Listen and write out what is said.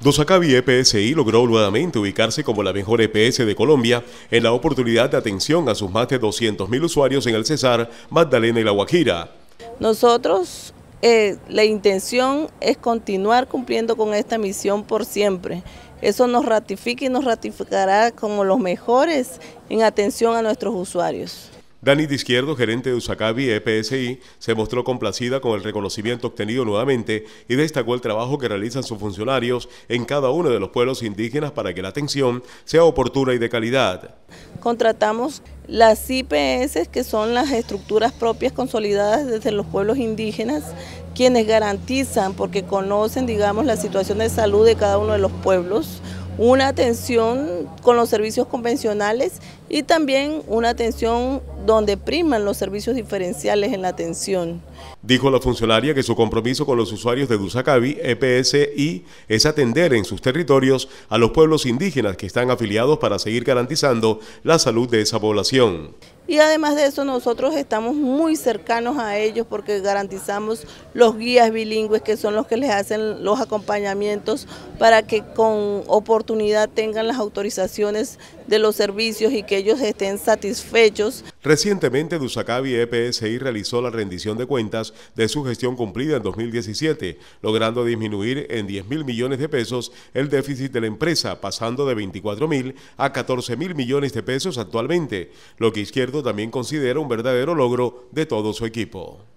Dosacabi EPSI logró nuevamente ubicarse como la mejor EPS de Colombia en la oportunidad de atención a sus más de 200.000 usuarios en el Cesar, Magdalena y La Guajira. Nosotros eh, la intención es continuar cumpliendo con esta misión por siempre. Eso nos ratifica y nos ratificará como los mejores en atención a nuestros usuarios. Dani de Izquierdo, gerente de Usacabi EPSI, se mostró complacida con el reconocimiento obtenido nuevamente y destacó el trabajo que realizan sus funcionarios en cada uno de los pueblos indígenas para que la atención sea oportuna y de calidad. Contratamos las IPS, que son las estructuras propias consolidadas desde los pueblos indígenas, quienes garantizan, porque conocen, digamos, la situación de salud de cada uno de los pueblos, una atención con los servicios convencionales y también una atención donde priman los servicios diferenciales en la atención. Dijo la funcionaria que su compromiso con los usuarios de Dusacavi, EPSI, es atender en sus territorios a los pueblos indígenas que están afiliados para seguir garantizando la salud de esa población. Y además de eso nosotros estamos muy cercanos a ellos porque garantizamos los guías bilingües que son los que les hacen los acompañamientos para que con oportunidad tengan las autorizaciones de los servicios y que ellos estén satisfechos. Recientemente, DUSACABI EPSI realizó la rendición de cuentas de su gestión cumplida en 2017, logrando disminuir en 10 mil millones de pesos el déficit de la empresa, pasando de 24 mil a 14 mil millones de pesos actualmente, lo que Izquierdo también considera un verdadero logro de todo su equipo.